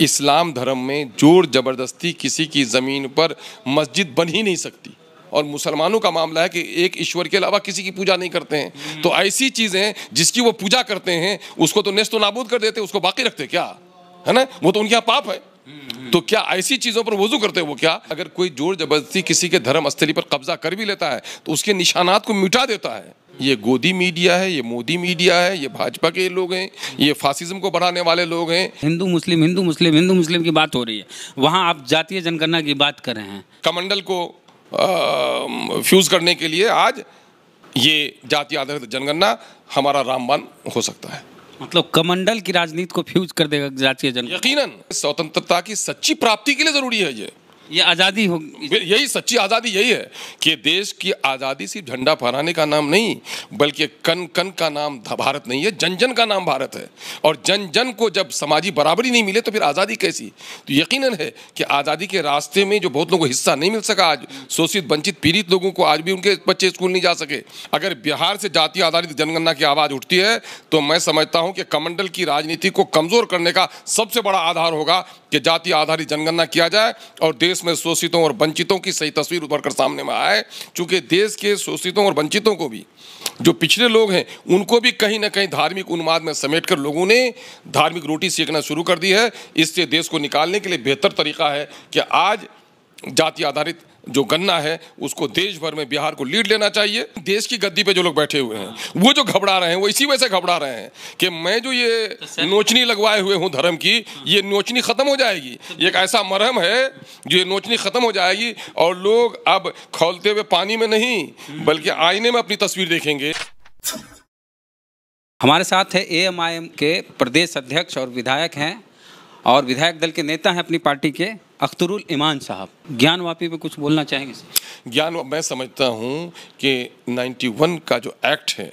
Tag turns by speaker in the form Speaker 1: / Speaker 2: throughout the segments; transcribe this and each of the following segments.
Speaker 1: इस्लाम धर्म में जोर जबरदस्ती किसी की ज़मीन पर मस्जिद बन ही नहीं सकती और मुसलमानों का मामला है कि एक ईश्वर के अलावा किसी की पूजा नहीं करते हैं हम्म। तो ऐसी चीज़ें जिसकी वो पूजा करते हैं उसको तो नेस्त नाबूद कर देते उसको बाकी रखते क्या है ना वो तो उनके यहाँ पाप है हम्म, हम्म। तो क्या ऐसी चीज़ों पर वजू करते वो क्या अगर कोई जोर जबरदस्ती किसी के धर्म स्थली पर कब्जा कर भी लेता है तो उसके निशानात को मिटा देता है ये गोदी मीडिया है ये मोदी मीडिया है ये भाजपा के लोग हैं ये फासिज्म को बढ़ाने वाले लोग हैं हिंदू मुस्लिम हिंदू
Speaker 2: मुस्लिम हिंदू मुस्लिम की बात हो रही है वहाँ आप जातीय जनगणना की बात कर रहे हैं कमंडल को
Speaker 1: फ्यूज करने के लिए आज ये जाति आधारित जनगणना हमारा रामबान हो सकता है मतलब कमंडल की राजनीति को फ्यूज कर देगा जातीय जनगणना यकीनन स्वतंत्रता की सच्ची प्राप्ति के लिए जरूरी है ये ये आज़ादी हो यही सच्ची आज़ादी यही है कि देश की आज़ादी सिर्फ झंडा फहराने का नाम नहीं बल्कि कन कन का नाम भारत नहीं है जन जन का नाम भारत है और जन जन को जब समाजी बराबरी नहीं मिले तो फिर आज़ादी कैसी तो यकीनन है कि आज़ादी के रास्ते में जो बहुत लोगों को हिस्सा नहीं मिल सका आज शोषित वंचित पीड़ित लोगों को आज भी उनके बच्चे स्कूल नहीं जा सके अगर बिहार से जातीय आधारित जनगणना की आवाज़ उठती है तो मैं समझता हूँ कि कमंडल की राजनीति को कमज़ोर करने का सबसे बड़ा आधार होगा कि जाति आधारित जनगणना किया जाए और देश में शोषितों और वंचितों की सही तस्वीर उभर कर सामने में आए चूँकि देश के शोषितों और वंचितों को भी जो पिछड़े लोग हैं उनको भी कहीं ना कहीं धार्मिक उन्माद में समेट कर लोगों ने धार्मिक रोटी सेकना शुरू कर दी है इससे देश को निकालने के लिए बेहतर तरीका है कि आज जाति आधारित जो गन्ना है उसको देश भर में बिहार को लीड लेना चाहिए देश की गद्दी पे जो लोग बैठे हुए हैं वो जो घबरा रहे हैं वो इसी वजह से घबरा रहे हैं कि मैं जो ये तो नोचनी लगवाए हुए हूँ धर्म की ये नोचनी ख़त्म हो जाएगी एक ऐसा मरहम है जो ये नोचनी ख़त्म हो जाएगी और लोग अब खोलते हुए पानी में नहीं बल्कि आईने में अपनी तस्वीर देखेंगे
Speaker 2: हमारे साथ है ए के प्रदेश अध्यक्ष और विधायक हैं और विधायक दल के नेता हैं अपनी पार्टी के अख्तरुल ईमान साहब ज्ञान वापी पे कुछ बोलना चाहेंगे
Speaker 1: ज्ञान मैं समझता हूँ कि 91 का जो एक्ट है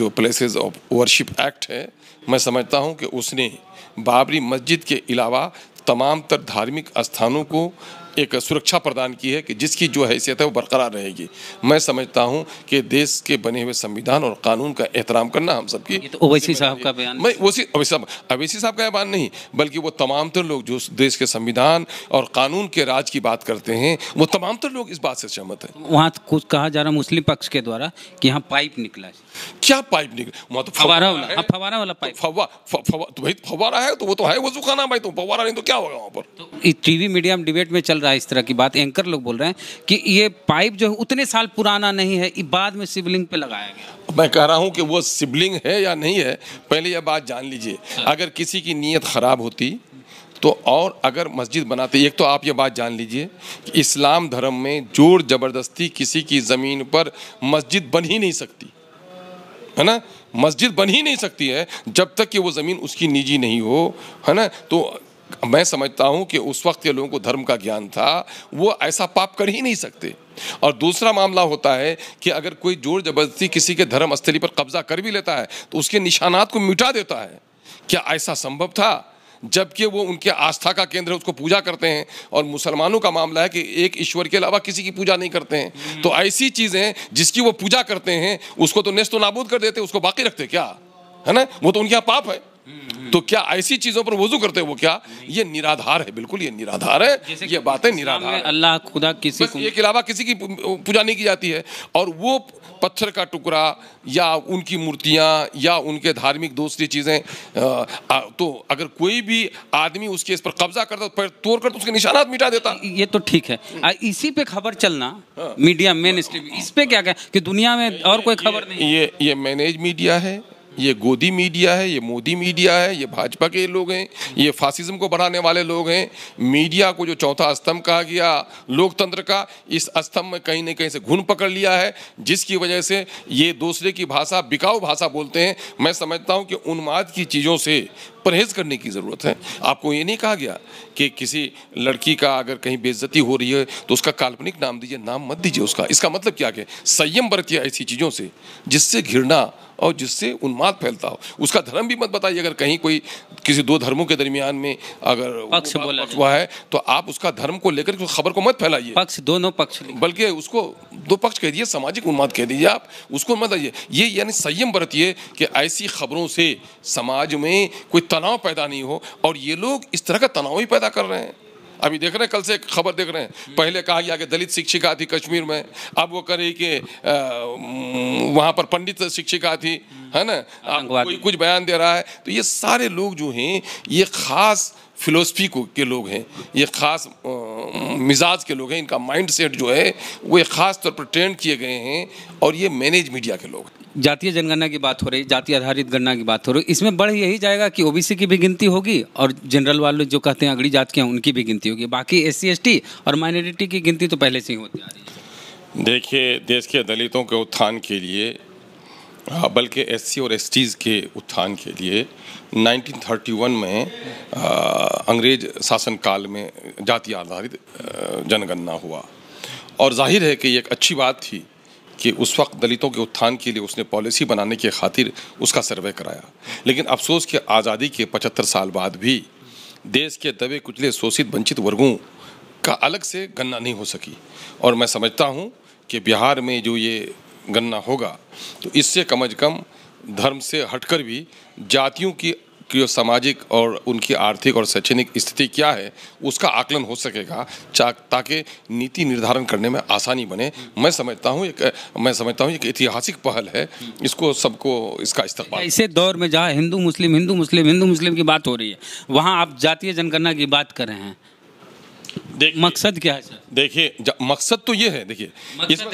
Speaker 1: जो प्लेसेस ऑफ वर्शिप एक्ट है मैं समझता हूँ कि उसने बाबरी मस्जिद के अलावा तमाम तर धार्मिक स्थानों को एक सुरक्षा प्रदान की है कि जिसकी जो हैसियत है वो बरकरार रहेगी मैं समझता हूँ कि देश के बने हुए संविधान और कानून का एहतराम करना हम सबकी तो ओवैसी साहब का बयान मैं ओसी अवैसी साहब अवैसी साहब का बयान नहीं बल्कि वो तमाम तर लोग जो देश के संविधान और कानून के राज की बात करते हैं वो तमाम तर लोग इस बात से सहमत है वहाँ
Speaker 2: कुछ तो कहा जा रहा मुस्लिम पक्ष के द्वारा कि
Speaker 1: यहाँ पाइप निकला क्या पाइप
Speaker 2: निकला वहाँ तो फवारा वाला हाँ, फवारा वाला पाइप तो फवा फवा तो भाई फवारा है तो वो तो है वो खाना भाई तो फवारा नहीं तो क्या होगा वहाँ पर तो टीवी मीडिया में डिबेट में चल रहा रहा है इस तरह की बात एंकर लोग बोल रहे हैं कि ये पाइप जो है उतने साल पुराना नहीं है बाद में शिवलिंग पे लगाया गया
Speaker 1: मैं कह रहा हूँ कि वो शिवलिंग है या नहीं है पहले यह बात जान लीजिए हाँ। अगर किसी की नीयत खराब होती तो और अगर मस्जिद बनाते एक तो आप ये बात जान लीजिए इस्लाम धर्म में जोर जबरदस्ती किसी की ज़मीन पर मस्जिद बन ही नहीं सकती है ना मस्जिद बन ही नहीं सकती है जब तक कि वो ज़मीन उसकी निजी नहीं हो है ना तो मैं समझता हूं कि उस वक्त के लोगों को धर्म का ज्ञान था वो ऐसा पाप कर ही नहीं सकते और दूसरा मामला होता है कि अगर कोई जोर जबरदस्ती किसी के धर्म स्थली पर कब्जा कर भी लेता है तो उसके निशानात को मिटा देता है क्या ऐसा संभव था जबकि वो उनके आस्था का केंद्र है उसको पूजा करते हैं और मुसलमानों का मामला है कि एक ईश्वर के अलावा किसी की पूजा नहीं करते हैं हम्म। तो ऐसी चीज़ें जिसकी वो पूजा करते हैं उसको तो नेस्त नाबूद कर देते उसको बाकी रखते क्या है ना वो तो उनके यहाँ पाप है तो क्या ऐसी चीजों पर वजू करते हैं वो क्या ये निराधार है बिल्कुल ये निराधार है ये बातें निराधार है अल्लाह खुदा किसी के अलावा किसी की पूजा नहीं की जाती है और वो पत्थर का टुकड़ा या उनकी मूर्तियां या उनके धार्मिक दूसरी चीज़ें तो अगर कोई भी आदमी उसके इस पर कब्जा करता पैर तोड़ कर तो उसके निशानात मिटा देता ये तो ठीक है इसी पे खबर चलना हाँ। मीडिया मेन स्ट्रीम इस पे क्या क्या कि दुनिया में और कोई खबर नहीं ये ये मैनेज मीडिया है ये गोदी मीडिया है ये मोदी मीडिया है ये भाजपा के लोग हैं ये फासिज्म को बढ़ाने वाले लोग हैं मीडिया को जो चौथा स्तंभ कहा गया लोकतंत्र का इस स्तंभ में कहीं ना कहीं से घुन पकड़ लिया है जिसकी वजह से ये दूसरे की भाषा बिकाऊ भाषा बोलते हैं मैं समझता हूँ कि उन्माद की चीज़ों से परहेज करने की ज़रूरत है आपको ये नहीं कहा गया कि किसी लड़की का अगर कहीं बेजती हो रही है तो उसका काल्पनिक नाम दीजिए नाम मत दीजिए उसका इसका मतलब क्या है संयम बरतिया ऐसी चीज़ों से जिससे घृणा और जिससे उन्माद फैलता हो उसका धर्म भी मत बताइए अगर कहीं कोई किसी दो धर्मों के दरमियान में अगर पक्ष बोला हुआ है तो आप उसका धर्म को लेकर खबर को मत फैलाइए पक्ष दोनों पक्ष बल्कि उसको दो पक्ष कह दिए सामाजिक उन्माद कह दीजिए आप उसको मत आइए ये यानी संयम बरतिए कि ऐसी खबरों से समाज में कोई तनाव पैदा नहीं हो और ये लोग इस तरह का तनाव ही पैदा कर रहे हैं अभी देख रहे हैं कल से खबर देख रहे हैं पहले कहा गया कि दलित शिक्षिका थी कश्मीर में अब वो करे रही कि वहाँ पर पंडित शिक्षिका थी है ना कोई कुछ बयान दे रहा है तो ये सारे लोग जो हैं ये खास फिलोसफी को के लोग हैं ये ख़ास मिजाज के लोग हैं इनका माइंड सेट जो है वो ख़ास तौर पर ट्रेंड किए गए हैं और ये मैनेज मीडिया के लोग हैं जातीय जनगणना की बात
Speaker 2: हो रही जाति आधारित गणना की बात हो रही इसमें बढ़ यही जाएगा कि ओबीसी की भी गिनती होगी और जनरल वाले जो कहते हैं अगड़ी जात के हैं उनकी भी गिनती होगी बाकी एस सी और माइनॉरिटी की गिनती तो पहले से ही होती आ रही
Speaker 1: है देखिए देश के दलितों के उत्थान के लिए बल्कि एस और एस के उत्थान के लिए 1931 में आ, अंग्रेज शासनकाल में जाति आधारित जनगणना हुआ और जाहिर है कि ये एक अच्छी बात थी कि उस वक्त दलितों के उत्थान के लिए उसने पॉलिसी बनाने के खातिर उसका सर्वे कराया लेकिन अफसोस कि आज़ादी के पचहत्तर साल बाद भी देश के दबे कुचले शोषित वंचित वर्गों का अलग से गन्ना नहीं हो सकी और मैं समझता हूँ कि बिहार में जो ये गन्ना होगा तो इससे कम अज कम धर्म से हटकर भी जातियों की कि सामाजिक और उनकी आर्थिक और शैक्षणिक स्थिति क्या है उसका आकलन हो सकेगा ताकि नीति निर्धारण करने में आसानी बने मैं समझता हूँ एक मैं समझता हूँ एक ऐतिहासिक पहल है इसको सबको इसका इस्तेमाल ऐसे दौर में जहाँ हिंदू मुस्लिम
Speaker 2: हिंदू मुस्लिम हिंदू मुस्लिम की बात हो रही है वहाँ
Speaker 1: आप जातीय जनगणना की बात कर रहे हैं मकसद क्या है देखिए मकसद तो ये है देखिए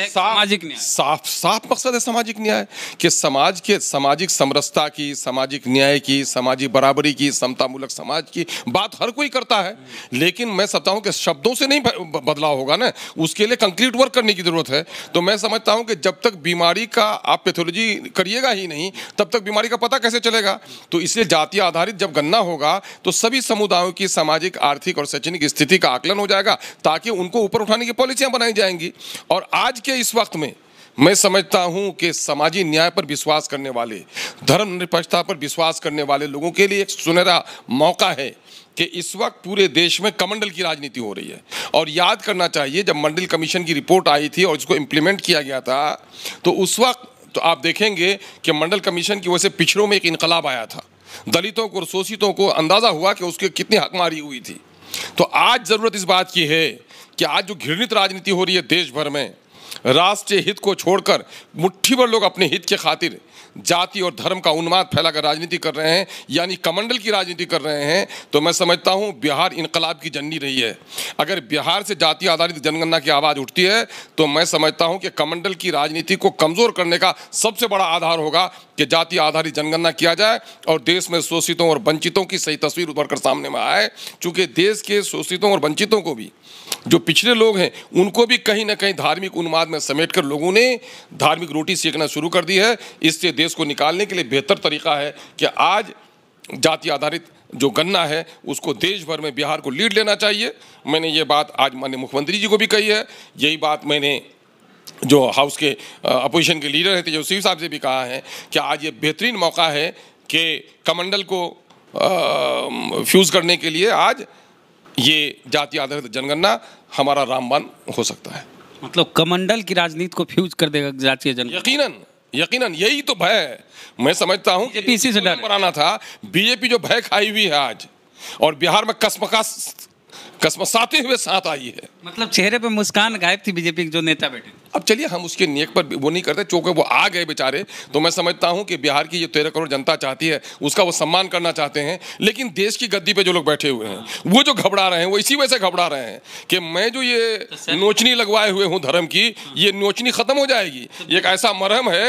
Speaker 1: सामाजिक न्याय साफ साफ मकसद है सामाजिक न्याय कि समाज के सामाजिक समरसता की सामाजिक न्याय की सामाजिक बराबरी की समतामूलक समाज की बात हर कोई करता है लेकिन मैं समझता हूँ कि शब्दों से नहीं बदलाव होगा ना उसके लिए कंक्रीट वर्क करने की ज़रूरत है तो मैं समझता हूँ कि जब तक बीमारी का आप पैथोलॉजी करिएगा ही नहीं तब तक बीमारी का पता कैसे चलेगा तो इसलिए जाति आधारित जब गन्ना होगा तो सभी समुदायों की सामाजिक आर्थिक और शैक्षणिक स्थिति का आकलन संचालन हो जाएगा ताकि उनको ऊपर उठाने की पॉलिसियाँ बनाई जाएंगी और आज के इस वक्त में मैं समझता हूं कि सामाजिक न्याय पर विश्वास करने वाले धर्म निरपेक्षता पर विश्वास करने वाले लोगों के लिए एक सुनहरा मौका है कि इस वक्त पूरे देश में कमंडल की राजनीति हो रही है और याद करना चाहिए जब मंडल कमीशन की रिपोर्ट आई थी और इसको इम्प्लीमेंट किया गया था तो उस वक्त तो आप देखेंगे कि मंडल कमीशन की वजह से पिछड़ों में एक इनकलाब आया था दलितों को और शोषितों को अंदाज़ा हुआ कि उसके कितनी हकमारी हुई थी तो आज ज़रूरत इस बात की है कि आज जो घृणित राजनीति हो रही है देश भर में राष्ट्रीय हित को छोड़कर मुट्ठी भर लोग अपने हित के खातिर जाति और धर्म का उन्माद फैलाकर राजनीति कर रहे हैं यानी कमंडल की राजनीति कर रहे हैं तो मैं समझता हूँ बिहार इनकलाब की जननी रही है अगर बिहार से जाति आधारित जनगणना की आवाज़ उठती है तो मैं समझता हूँ कि कमंडल की राजनीति को कमज़ोर करने का सबसे बड़ा आधार होगा कि जाति आधारित जनगणना किया जाए और देश में शोषितों और वंचितों की सही तस्वीर उभर कर सामने में आए चूँकि देश के शोषितों और वंचितों को भी जो पिछड़े लोग हैं उनको भी कहीं ना कहीं धार्मिक उन्माद में समेट कर लोगों ने धार्मिक रोटी सेकना शुरू कर दी है इससे देश को निकालने के लिए बेहतर तरीका है कि आज जाति आधारित जो गन्ना है उसको देश भर में बिहार को लीड लेना चाहिए मैंने ये बात आज माननीय मुख्यमंत्री जी को भी कही है यही बात मैंने जो हाउस के अपोजिशन के लीडर हैं तेजस्वी साहब से भी कहा है कि आज ये बेहतरीन मौका है कि कमंडल को फ्यूज़ करने के लिए आज ये जाति आधारित जनगणना हमारा रामबान हो सकता है मतलब कमंडल की राजनीति को फ्यूज कर देगा जातीय जन यकीनन यकीनन यही तो भय मैं समझता हूँ इसी से डर बनाना था बीजेपी जो भय खाई हुई है आज और बिहार में कसमकास कसमसाते हुए साथ आई है मतलब चेहरे पे मुस्कान गायब थी बीजेपी के जो नेता बैठे अब चलिए हम उसके नियत पर वो नहीं करते चूंकि वो आ गए बेचारे तो मैं समझता हूँ कि बिहार की ये तेरह करोड़ जनता चाहती है उसका वो सम्मान करना चाहते हैं लेकिन देश की गद्दी पे जो लोग बैठे हुए हैं वो जो घबरा रहे हैं वो इसी वजह से घबरा रहे हैं कि मैं जो ये तो नोचनी लगवाए हुए हूँ धर्म की ये नोचनी ख़त्म हो जाएगी एक ऐसा मरहम है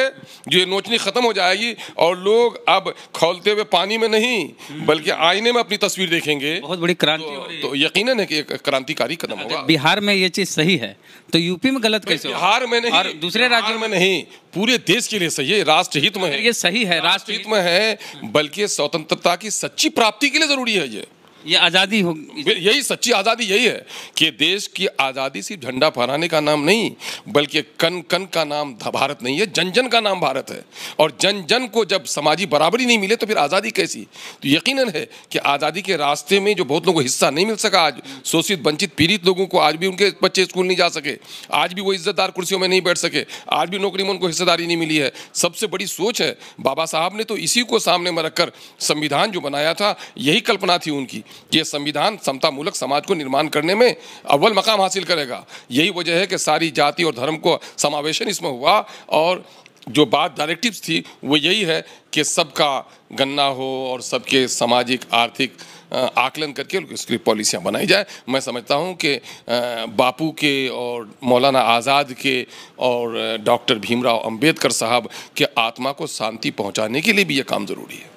Speaker 1: जो ये नोचनी ख़त्म हो जाएगी और लोग अब खोलते हुए पानी में नहीं बल्कि आईने में अपनी तस्वीर देखेंगे बहुत बड़ी क्रांति तो, तो यकीन है कि क्रांतिकारी कदम होगा
Speaker 2: बिहार में ये चीज़ सही है तो यूपी में गलत
Speaker 1: कैसे बिहार में नहीं दूसरे राज्यों में नहीं पूरे देश के लिए सही है राष्ट्रहित में है ये सही है राष्ट्रहित में है बल्कि स्वतंत्रता की सच्ची प्राप्ति के लिए जरूरी है ये ये आज़ादी हो यही सच्ची आज़ादी यही है कि देश की आज़ादी सिर्फ झंडा फहराने का नाम नहीं बल्कि कन कन का नाम भारत नहीं है जन जन का नाम भारत है और जन जन को जब समाजी बराबरी नहीं मिले तो फिर आज़ादी कैसी तो यकीनन है कि आज़ादी के रास्ते में जो बहुत लोगों को हिस्सा नहीं मिल सका आज शोषित वंचित पीड़ित लोगों को आज भी उनके बच्चे स्कूल नहीं जा सके आज भी वो इज्जतदार कुर्सियों में नहीं बैठ सके आज भी नौकरी में उनको हिस्सेदारी नहीं मिली है सबसे बड़ी सोच है बाबा साहब ने तो इसी को सामने में रखकर संविधान जो बनाया था यही कल्पना थी उनकी ये संविधान समता मूलक समाज को निर्माण करने में अव्वल मकाम हासिल करेगा यही वजह है कि सारी जाति और धर्म को समावेशन इसमें हुआ और जो बात डायरेक्टिव्स थी वो यही है कि सबका गन्ना हो और सबके सामाजिक आर्थिक आकलन करके उसकी पॉलिसियाँ बनाई जाए मैं समझता हूँ कि बापू के और मौलाना आज़ाद के और डॉक्टर भीमराव अंबेडकर साहब के आत्मा को शांति पहुँचाने के लिए भी ये काम ज़रूरी है